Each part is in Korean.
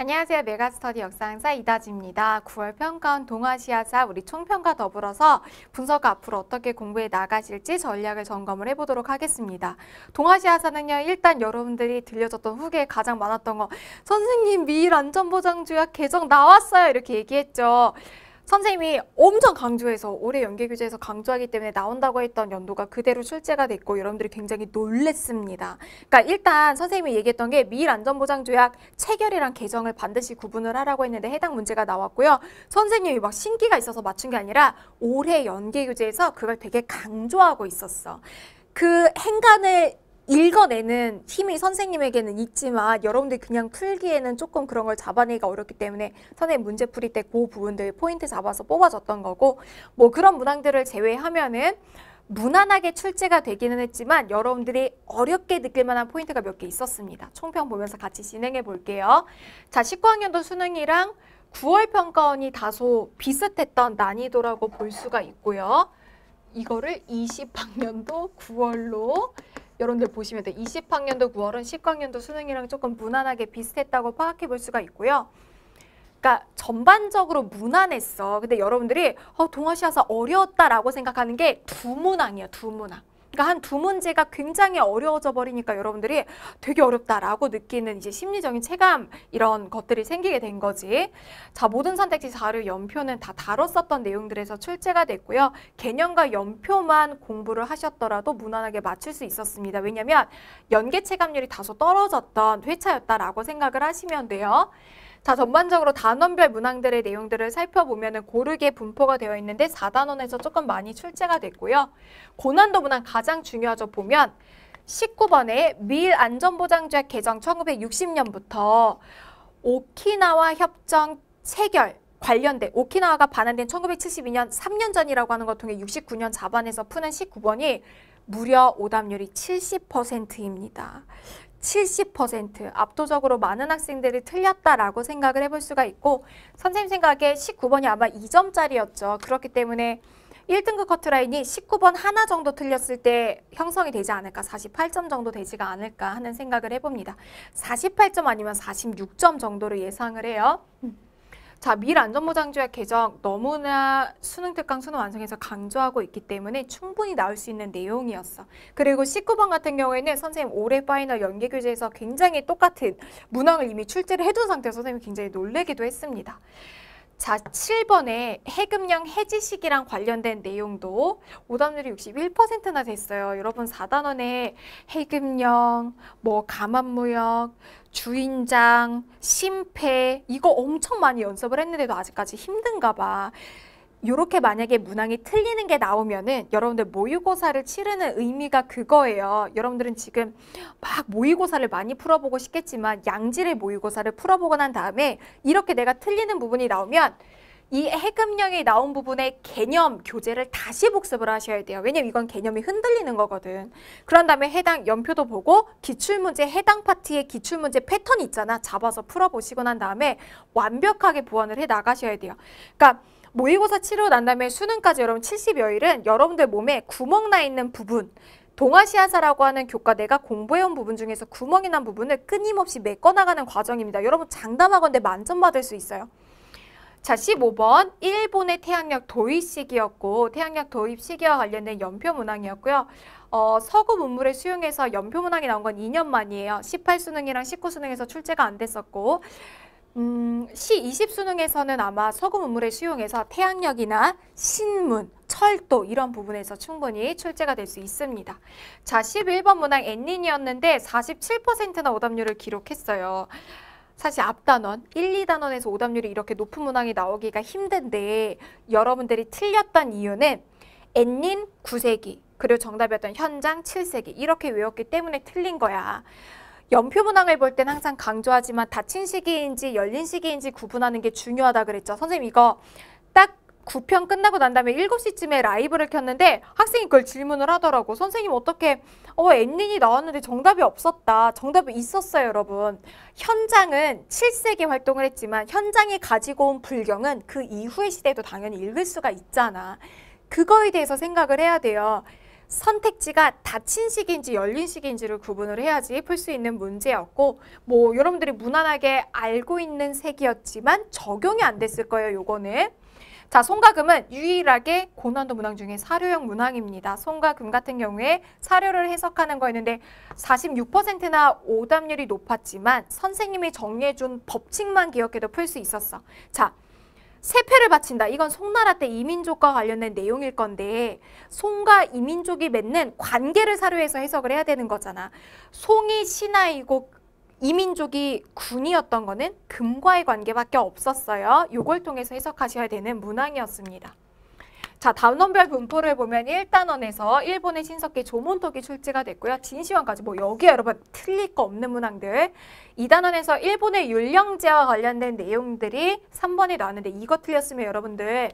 안녕하세요. 메가스터디 역사강사 이다지입니다. 9월 평가원 동아시아사 우리 총평가 더불어서 분석 앞으로 어떻게 공부해 나가실지 전략을 점검을 해보도록 하겠습니다. 동아시아사는요. 일단 여러분들이 들려줬던 후기에 가장 많았던 거 선생님 미일 안전보장조약 개정 나왔어요. 이렇게 얘기했죠. 선생님이 엄청 강조해서 올해 연계 교재에서 강조하기 때문에 나온다고 했던 연도가 그대로 출제가 됐고 여러분들이 굉장히 놀랬습니다. 그러니까 일단 선생님이 얘기했던 게 미일 안전보장조약 체결이랑 개정을 반드시 구분을 하라고 했는데 해당 문제가 나왔고요. 선생님이 막 신기가 있어서 맞춘 게 아니라 올해 연계 교재에서 그걸 되게 강조하고 있었어. 그 행간을 읽어내는 힘이 선생님에게는 있지만 여러분들이 그냥 풀기에는 조금 그런 걸 잡아내기가 어렵기 때문에 선생님 문제 풀이 때 그 부분들 포인트 잡아서 뽑아줬던 거고 뭐 그런 문항들을 제외하면은 무난하게 출제가 되기는 했지만 여러분들이 어렵게 느낄 만한 포인트가 몇 개 있었습니다. 총평 보면서 같이 진행해 볼게요. 자, 19학년도 수능이랑 9월 평가원이 다소 비슷했던 난이도라고 볼 수가 있고요. 이거를 20학년도 9월로 여러분들 보시면 돼. 20학년도 9월은 10학년도 수능이랑 조금 무난하게 비슷했다고 파악해 볼 수가 있고요. 그러니까 전반적으로 무난했어. 근데 여러분들이 어, 동아시아서 어려웠다라고 생각하는 게 두 문항이에요. 두 문항. 그러니까 한 두 문제가 굉장히 어려워져 버리니까 여러분들이 되게 어렵다라고 느끼는 이제 심리적인 체감 이런 것들이 생기게 된 거지. 자, 모든 선택지 자료 연표는 다 다뤘었던 내용들에서 출제가 됐고요. 개념과 연표만 공부를 하셨더라도 무난하게 맞출 수 있었습니다. 왜냐면 연계 체감률이 다소 떨어졌던 회차였다라고 생각을 하시면 돼요. 다 전반적으로 단원별 문항들의 내용들을 살펴보면 고르게 분포가 되어 있는데 4단원에서 조금 많이 출제가 됐고요. 고난도 문항 가장 중요하죠. 보면 19번에 미일 안전보장조약 개정 1960년부터 오키나와 협정 체결 관련된 오키나와가 반환된 1972년 3년 전이라고 하는 것 통해 69년 자반에서 푸는 19번이 무려 오답률이 70%입니다. 70% 압도적으로 많은 학생들이 틀렸다라고 생각을 해볼 수가 있고 선생님 생각에 19번이 아마 2점짜리였죠. 그렇기 때문에 1등급 커트라인이 19번 하나 정도 틀렸을 때 형성이 되지 않을까 48점 정도 되지가 않을까 하는 생각을 해봅니다. 48점 아니면 46점 정도를 예상을 해요. 음. 자, 밀안전보장조약 개정 너무나 수능 특강 수능 완성에서 강조하고 있기 때문에 충분히 나올 수 있는 내용이었어. 그리고 19번 같은 경우에는 선생님 올해 파이널 연계 교재에서 굉장히 똑같은 문항을 이미 출제를 해둔 상태에서 선생님이 굉장히 놀래기도 했습니다. 자, 7번에 해금령 해지 식이랑 관련된 내용도 오답률이 61%나 됐어요. 여러분 4단원에 해금령뭐 가만무역, 주인장, 심폐 이거 엄청 많이 연습을 했는데도 아직까지 힘든가 봐. 이렇게 만약에 문항이 틀리는 게 나오면은 여러분들 모의고사를 치르는 의미가 그거예요. 여러분들은 지금 막 모의고사를 많이 풀어보고 싶겠지만 양질의 모의고사를 풀어보고 난 다음에 이렇게 내가 틀리는 부분이 나오면 이 해금령이 나온 부분의 개념 교재를 다시 복습을 하셔야 돼요. 왜냐면 이건 개념이 흔들리는 거거든. 그런 다음에 해당 연표도 보고 기출문제 해당 파트의 기출문제 패턴 있잖아. 잡아서 풀어보시고 난 다음에 완벽하게 보완을 해 나가셔야 돼요. 그러니까 모의고사 치르고 난 다음에 수능까지 여러분 70여일은 여러분들 몸에 구멍 나 있는 부분 동아시아사라고 하는 교과 내가 공부해온 부분 중에서 구멍이 난 부분을 끊임없이 메꿔나가는 과정입니다. 여러분 장담하건데 만점 받을 수 있어요. 자, 15번 일본의 태양력 도입 시기였고 태양력 도입 시기와 관련된 연표 문항이었고요. 어, 서구 문물의 수용해서 연표 문항이 나온 건 2년 만이에요. 18수능이랑 19수능에서 출제가 안 됐었고 음, 시 20수능에서는 아마 서구 문물의수용에서 태양력이나 신문, 철도 이런 부분에서 충분히 출제가 될 수 있습니다. 자, 11번 문항 엔닌이었는데 47%나 오답률을 기록했어요. 사실 앞단원, 1, 2단원에서 오답률이 이렇게 높은 문항이 나오기가 힘든데 여러분들이 틀렸던 이유는 엔닌 9세기, 그리고 정답이었던 현장 7세기 이렇게 외웠기 때문에 틀린 거야. 연표 문항을 볼 땐 항상 강조하지만 닫힌 시기인지 열린 시기인지 구분하는 게 중요하다 그랬죠. 선생님 이거 딱 9편 끝나고 난 다음에 7시쯤에 라이브를 켰는데 학생이 그걸 질문을 하더라고. 선생님 어떻게 어 엔린이 나왔는데 정답이 없었다. 정답이 있었어요 여러분. 현장은 7세기 활동을 했지만 현장이 가지고 온 불경은 그 이후의 시대도 당연히 읽을 수가 있잖아. 그거에 대해서 생각을 해야 돼요. 선택지가 닫힌 식인지 열린 식인지를 구분을 해야지 풀 수 있는 문제였고 뭐 여러분들이 무난하게 알고 있는 색이었지만 적용이 안 됐을 거예요. 요거는 자, 송가금은 유일하게 고난도 문항 중에 사료형 문항입니다. 송가금 같은 경우에 사료를 해석하는 거였는데 46%나 오답률이 높았지만 선생님이 정리해준 법칙만 기억해도 풀 수 있었어. 자, 세패를 바친다. 이건 송나라 때 이민족과 관련된 내용일 건데 송과 이민족이 맺는 관계를 사료해서 해석을 해야 되는 거잖아. 송이 신하이고 이민족이 군이었던 거는 금과의 관계밖에 없었어요. 요걸 통해서 해석하셔야 되는 문항이었습니다. 자, 단원별 분포를 보면 1단원에서 일본의 신석기 조몬토기 출제가 됐고요. 진시황까지 뭐 여기에 여러분 틀릴 거 없는 문항들. 2단원에서 일본의 율령제와 관련된 내용들이 3번에 나왔는데 이거 틀렸으면 여러분들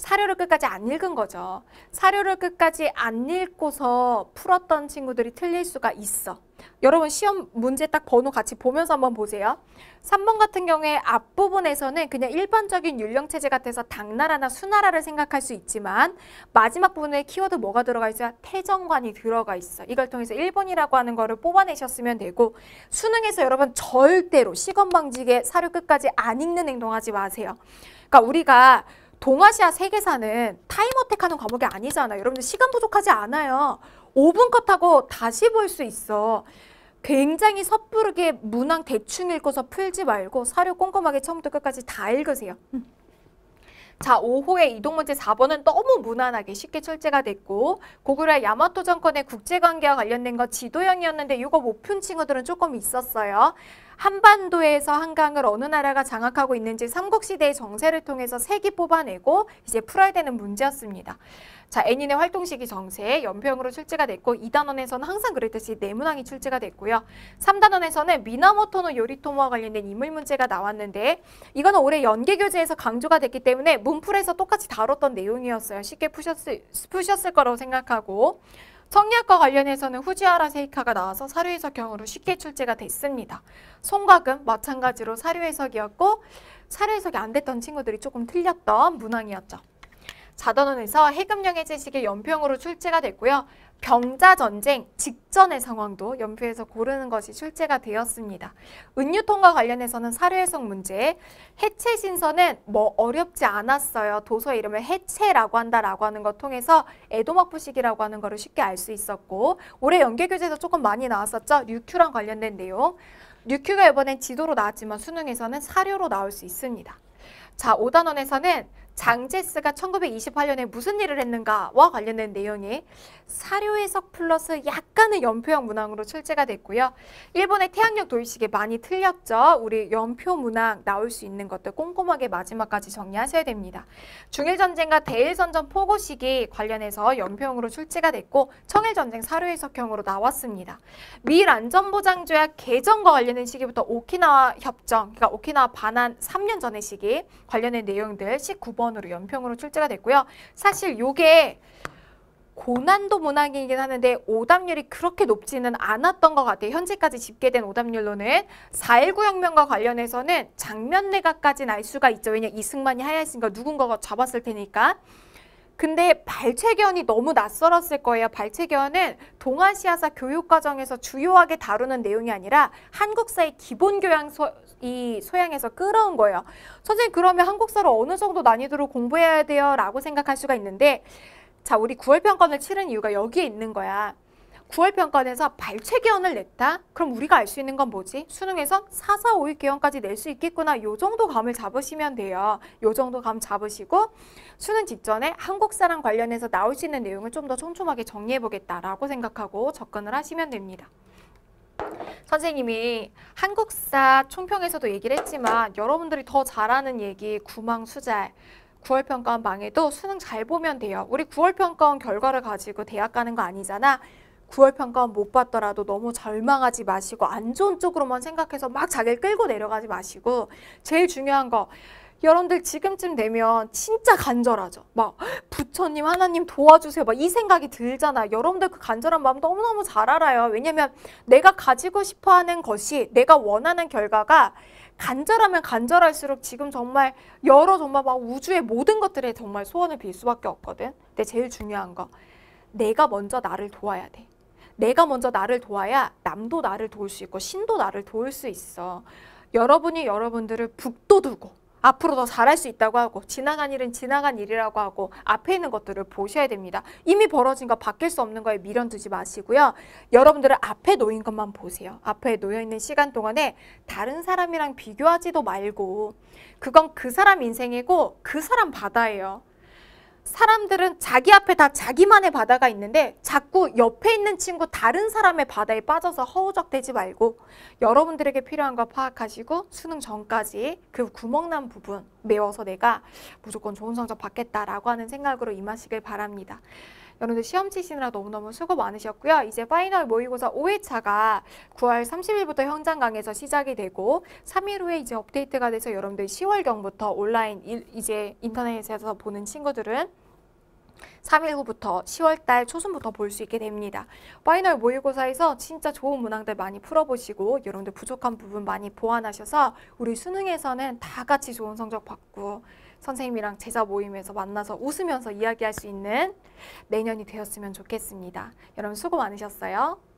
사료를 끝까지 안 읽은 거죠. 사료를 끝까지 안 읽고서 풀었던 친구들이 틀릴 수가 있어. 여러분 시험 문제 딱 번호 같이 보면서 한번 보세요. 3번 같은 경우에 앞부분에서는 그냥 일반적인 율령체제 같아서 당나라나 수나라를 생각할 수 있지만 마지막 부분에 키워드 뭐가 들어가 있어요? 태정관이 들어가 있어. 이걸 통해서 1번이라고 하는 거를 뽑아내셨으면 되고 수능에서 여러분 절대로 시건방지게 사료 끝까지 안 읽는 행동하지 마세요. 그러니까 우리가 동아시아 세계사는 타임어택 하는 과목이 아니잖아. 여러분들 시간 부족하지 않아요. 5분 컷하고 다시 볼 수 있어. 굉장히 섣부르게 문항 대충 읽어서 풀지 말고 사료 꼼꼼하게 처음부터 끝까지 다 읽으세요. 자, 5호의 이동 문제 4번은 너무 무난하게 쉽게 출제가 됐고 고구려 야마토 정권의 국제관계와 관련된 거 지도형이었는데 이거 못 푼 친구들은 조금 있었어요. 한반도에서 한강을 어느 나라가 장악하고 있는지 삼국시대의 정세를 통해서 색이 뽑아내고 이제 풀어야 되는 문제였습니다. 자, 애니네 활동 시기 정세 연평으로 출제가 됐고 2단원에서는 항상 그랬듯이 네문항이 출제가 됐고요. 3단원에서는 미나모토노 요리토모와 관련된 인물 문제가 나왔는데 이거는 올해 연계 교재에서 강조가 됐기 때문에 문풀에서 똑같이 다뤘던 내용이었어요. 쉽게 푸셨을, 푸셨을 거라고 생각하고 성리학과 관련해서는 후지하라 세이카가 나와서 사료해석형으로 쉽게 출제가 됐습니다. 송곽은 마찬가지로 사료해석이었고 사료해석이 안 됐던 친구들이 조금 틀렸던 문항이었죠. 4단원에서 해금령의 지식이 연평으로 출제가 됐고요. 병자 전쟁 직전의 상황도 연표에서 고르는 것이 출제가 되었습니다. 은유통과 관련해서는 사료해석 문제, 해체 신서는 뭐 어렵지 않았어요. 도서 이름을 해체라고 한다라고 하는 것 통해서 애도막부식이라고 하는 거를 쉽게 알 수 있었고 올해 연계교재에서 조금 많이 나왔었죠. 류큐랑 관련된 내용. 류큐가 이번엔 지도로 나왔지만 수능에서는 사료로 나올 수 있습니다. 자, 5단원에서는 장제스가 1928년에 무슨 일을 했는가와 관련된 내용이 사료 해석 플러스 약간의 연표형 문항으로 출제가 됐고요. 일본의 태양력 도입식이 많이 틀렸죠. 우리 연표 문항 나올 수 있는 것들 꼼꼼하게 마지막까지 정리하셔야 됩니다. 중일전쟁과 대일선전 포고 시기 관련해서 연표형으로 출제가 됐고 청일전쟁 사료 해석형으로 나왔습니다. 미일 안전보장조약 개정과 관련된 시기부터 오키나와 협정, 그러니까 오키나와 반환 3년 전의 시기 관련된 내용들 19번 원으로 연평으로 출제가 됐고요. 사실 요게 고난도 문항이긴 하는데 오답률이 그렇게 높지는 않았던 것 같아요. 현재까지 집계된 오답률로는 4.19 혁명과 관련해서는 장면내각까지는 알 수가 있죠. 왜냐 이승만이 하야했으니까 누군가가 잡았을 테니까. 근데 발췌견이 너무 낯설었을 거예요. 발췌견은 동아시아사 교육과정에서 주요하게 다루는 내용이 아니라 한국사의 기본교양 이 소양에서 끌어온 거예요. 선생님 그러면 한국사를 어느 정도 난이도로 공부해야 돼요? 라고 생각할 수가 있는데 자 우리 9월 평가원 치른 이유가 여기에 있는 거야. 9월 평가에서 발췌기원을 냈다? 그럼 우리가 알 수 있는 건 뭐지? 수능에선 4, 4, 5, 6기원까지 낼 수 있겠구나. 요 정도 감을 잡으시면 돼요. 요 정도 감 잡으시고 수능 직전에 한국사랑 관련해서 나올 수 있는 내용을 좀 더 촘촘하게 정리해보겠다라고 생각하고 접근을 하시면 됩니다. 선생님이 한국사 총평에서도 얘기를 했지만 여러분들이 더 잘하는 얘기 구망수잘 9월 평가원 망해도 수능 잘 보면 돼요. 우리 9월 평가원 결과를 가지고 대학 가는 거 아니잖아. 9월 평가원 못 봤더라도 너무 절망하지 마시고 안 좋은 쪽으로만 생각해서 막 자기를 끌고 내려가지 마시고 제일 중요한 거 여러분들 지금쯤 되면 진짜 간절하죠. 막 부처님 하나님 도와주세요. 막 이 생각이 들잖아. 여러분들 그 간절한 마음 너무너무 잘 알아요. 왜냐면 내가 가지고 싶어 하는 것이 내가 원하는 결과가 간절하면 간절할수록 지금 정말 여러 정말 막 우주의 모든 것들에 정말 소원을 빌 수밖에 없거든. 근데 제일 중요한 거 내가 먼저 나를 도와야 돼. 내가 먼저 나를 도와야 남도 나를 도울 수 있고 신도 나를 도울 수 있어. 여러분이 여러분들을 북돋우고 앞으로 더 잘할 수 있다고 하고 지나간 일은 지나간 일이라고 하고 앞에 있는 것들을 보셔야 됩니다. 이미 벌어진 거 바뀔 수 없는 거에 미련 두지 마시고요. 여러분들은 앞에 놓인 것만 보세요. 앞에 놓여있는 시간 동안에 다른 사람이랑 비교하지도 말고 그건 그 사람 인생이고 그 사람 바다예요. 사람들은 자기 앞에 다 자기만의 바다가 있는데 자꾸 옆에 있는 친구 다른 사람의 바다에 빠져서 허우적대지 말고 여러분들에게 필요한 거 파악하시고 수능 전까지 그 구멍난 부분 메워서 내가 무조건 좋은 성적 받겠다라고 하는 생각으로 임하시길 바랍니다. 여러분들 시험 치시느라 너무너무 수고 많으셨고요. 이제 파이널 모의고사 5회차가 9월 30일부터 현장 강에서 시작이 되고 3일 후에 이제 업데이트가 돼서 여러분들 10월경부터 온라인 일, 이제 인터넷에서 보는 친구들은 3일 후부터 10월달 초순부터 볼 수 있게 됩니다. 파이널 모의고사에서 진짜 좋은 문항들 많이 풀어보시고 여러분들 부족한 부분 많이 보완하셔서 우리 수능에서는 다 같이 좋은 성적 받고 선생님이랑 제자 모임에서 만나서 웃으면서 이야기할 수 있는 내년이 되었으면 좋겠습니다. 여러분 수고 많으셨어요.